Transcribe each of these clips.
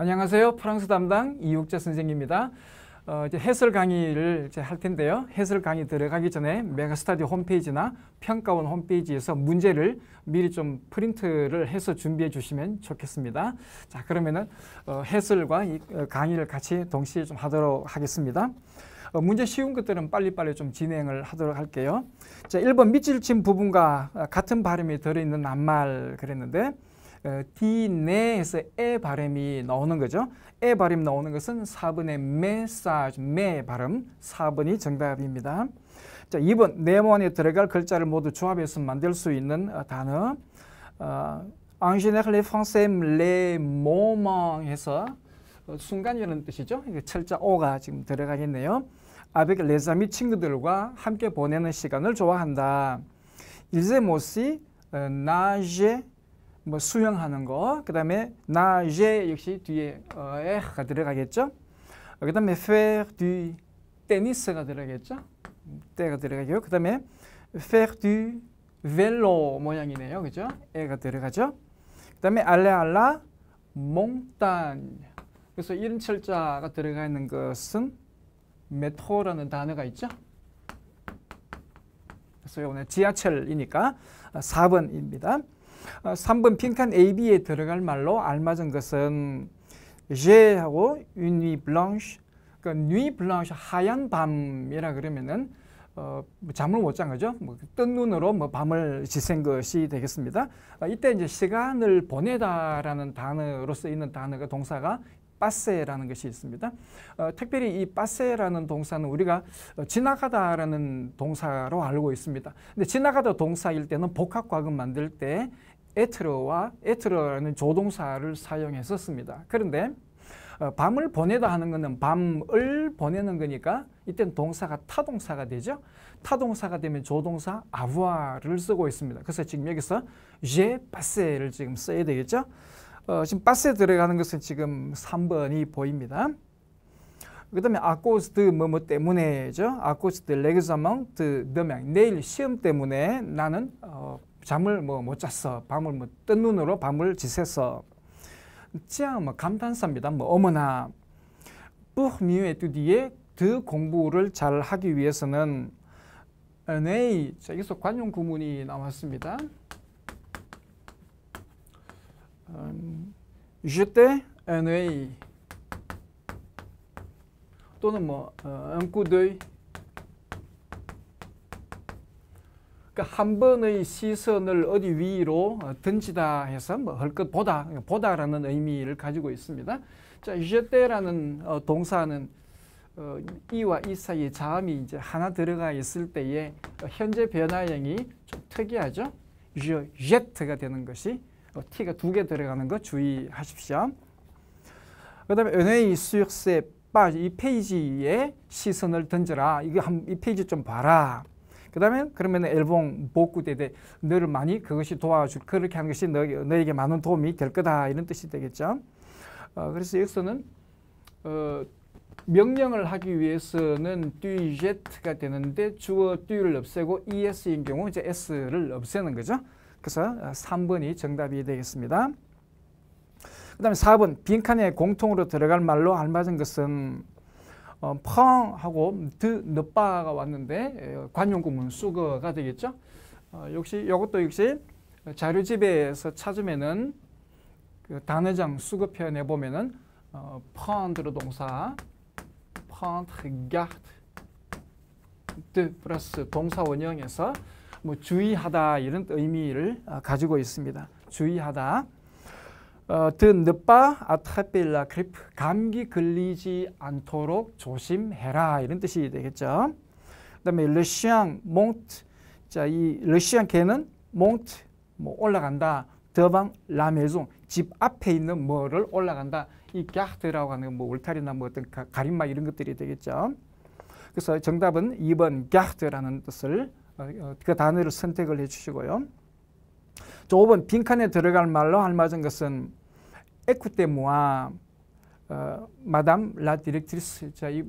안녕하세요. 프랑스 담당 이육재 선생입니다. 어, 이제 해설 강의를 이제 할 텐데요. 해설 강의 들어가기 전에 메가스타디 홈페이지나 평가원 홈페이지에서 문제를 미리 좀 프린트를 해서 준비해 주시면 좋겠습니다. 자, 그러면은 어, 해설과 이, 어, 강의를 같이 동시에 좀 하도록 하겠습니다. 어, 문제 쉬운 것들은 빨리빨리 좀 진행을 하도록 할게요. 자, 1번 밑줄 친 부분과 같은 발음이 들어있는 낱말 그랬는데 디네에서에 어, 발음이 나오는 거죠. 에 발음 나오는 것은 4번의 메사지, 메 발음 4번이 정답입니다. 자, 2번 네모 안에 들어갈 글자를 모두 조합해서 만들 수 있는 어, 단어 어, En général, les Français les moments 해서 순간이라는 뜻이죠. 철자 O가 지금 들어가겠네요. avec les amis 친구들과 함께 보내는 시간을 좋아한다. Ils aiment aussi nager 뭐 수영하는 거, 그 다음에 나제 역시 뒤에 어, 에가 들어가겠죠. 어, 그 다음에 faire du 테니스가 들어가겠죠. 때가 들어가고그 다음에 faire du vélo 모양이네요. 그죠? 에가 들어가죠. 그 다음에 a l l e à la montagne. 그래서 이런 철자가 들어가 있는 것은 메토라는 단어가 있죠. 그래서 이거는 지하철이니까 4번입니다. 아, 3번 핀칸 AB에 들어갈 말로 알맞은 것은 제하고 une blanche, 그러니까 nuit blanche 하얀 밤이라 그러면은 어, 뭐 잠을 못 잔 거죠. 뭐, 뜬 눈으로 뭐 밤을 지샌 것이 되겠습니다. 어, 이때 이제 시간을 보내다라는 단어로 쓰이는 단어가 동사가 빠세라는 것이 있습니다. 어, 특별히 이 빠세라는 동사는 우리가 어, 지나가다라는 동사로 알고 있습니다. 근데 지나가다 동사일 때는 복합과금 만들 때 에트러와 에트러라는 조동사를 사용했었습니다. 그런데 어, 밤을 보내다 하는 것은 밤을 보내는 거니까 이때는 동사가 타동사가 되죠. 타동사가 되면 조동사 a v o 를 쓰고 있습니다. 그래서 지금 여기서 j'ai 를 지금 써야 되겠죠. 어, 지금 빠스에 들어가는 것은 지금 3번이 보입니다. 그 다음에 아코스트 뭐뭐 때문에죠. 아코스트 레그자먼트 더명 내일 시험 때문에 나는 어, 잠을 뭐 못 잤어. 밤을 뭐뜬 눈으로 밤을 지새서. 지하 뭐 감탄사입니다. 뭐 어머나. 부미유 뒤에 더 공부를 잘 하기 위해서는 어, 네, 여기서 관용 구문이 나왔습니다. jeter un œil 또는 뭐 어, un coup d'œil 그한 번의 시선을 어디 위로 어, 던지다 해서 뭐헐것 보다 보다라는 의미를 가지고 있습니다. 자, j e t e 라는 동사는 어, 이와 이 사이에 자음이 이제 하나 들어가 있을 때에 현재 변화형이 좀 특이하죠. jet가 되는 것이 t가 어, 두개 들어가는 거 주의하십시오. 그 다음에 은혜 수역세 빠이 페이지에 시선을 던져라. 이거 한 이 페이지 좀 봐라. 그 다음에 그러면 앨범 복구대대 너를 많이 그것이 도와줄 그렇게 하는 것이 너, 너에게 많은 도움이 될 거다 이런 뜻이 되겠죠. 어, 그래서 여기서는 어, 명령을 하기 위해서는 듀제가 되는데 주어 듀를 없애고 es인 경우 이제 s를 없애는 거죠. 그래서 3번이 어, 정답이 되겠습니다. 그 다음에 4번 빈칸에 공통으로 들어갈 말로 알맞은 것은 어, 펑하고 드, 너빠가 왔는데 관용구문 수거가 되겠죠. 어, 역시 이것도 역시 자료집에서 찾으면은 그 단어장 수거표현에 보면은 어, p r e 동사 p r e n 플러스 동사 원형에서 뭐 주의하다 이런 의미를 어, 가지고 있습니다. 주의하다. 어, 늦바 아타필라 크리프 감기 걸리지 않도록 조심해라 이런 뜻이 되겠죠. 그다음에 르시앙 몽트 자이 르시앙 개는 몽트 뭐 올라간다 더방 라메종 집 앞에 있는 뭐를 올라간다 이갸흐라고 하는 뭐 울타리나 뭐 어떤 가림막 이런 것들이 되겠죠. 그래서 정답은 2번 갸흐라는 뜻을 어, 어, 그 단어를 선택을 해주시고요. 5번 빈칸에 들어갈 말로 알맞은 것은 에쿠테모아 어, 마담 라 디렉트리스 자, 이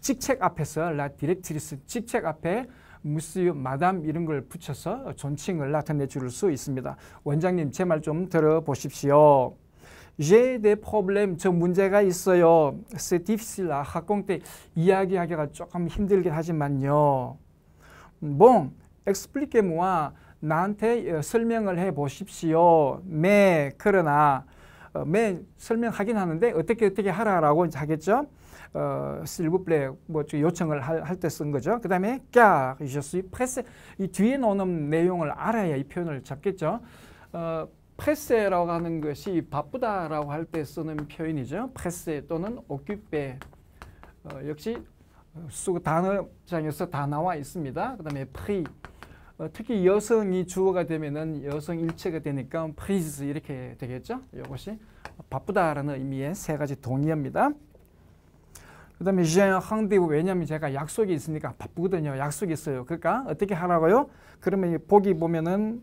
직책 앞에서 라 디렉트리스 직책 앞에 무스유 마담 이런 걸 붙여서 존칭을 나타내 줄수 있습니다. 원장님 제 말 좀 들어보십시오. J'ai des problèmes. 저 문제가 있어요. C'est difficile. 아, 학공 때 이야기하기가 조금 힘들긴 하지만요. Bom, explique-moi. 나한테 어, 설명을 해 보십시오. 매 네, 그러나 어, 매 네, 설명하긴 하는데 어떻게 어떻게 하라라고 하겠죠. 어, 실브플레 뭐 요청을 할 때 쓴 거죠. 그다음에 까 이셨어요. 프레스 이 뒤에 나오는 내용을 알아야 이 표현을 잡겠죠. 어, 프레세라고 하는 것이 바쁘다라고 할 때 쓰는 표현이죠. 프레세 또는 오큐페 어, 역시 단어장에서 다 나와 있습니다. 그 다음에 프리 어, 특히 여성이 주어가 되면은 여성 일체가 되니까 프리즈 이렇게 되겠죠. 이것이 바쁘다라는 의미의 세 가지 동의입니다그 다음에 jen, 황대부 왜냐면 제가 약속이 있으니까 바쁘거든요. 약속이 있어요. 그러니까 어떻게 하라고요? 그러면 보기 보면은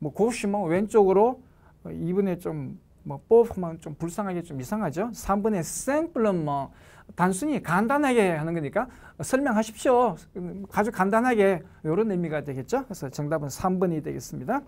뭐 고시면 왼쪽으로 어, 이번에 좀뭐 뽑으면 좀 불쌍하게 좀 이상하죠. 3분의 생플럼 뭐 단순히 간단하게 하는 거니까 설명하십시오. 음, 아주 간단하게 이런 의미가 되겠죠. 그래서 정답은 3번이 되겠습니다.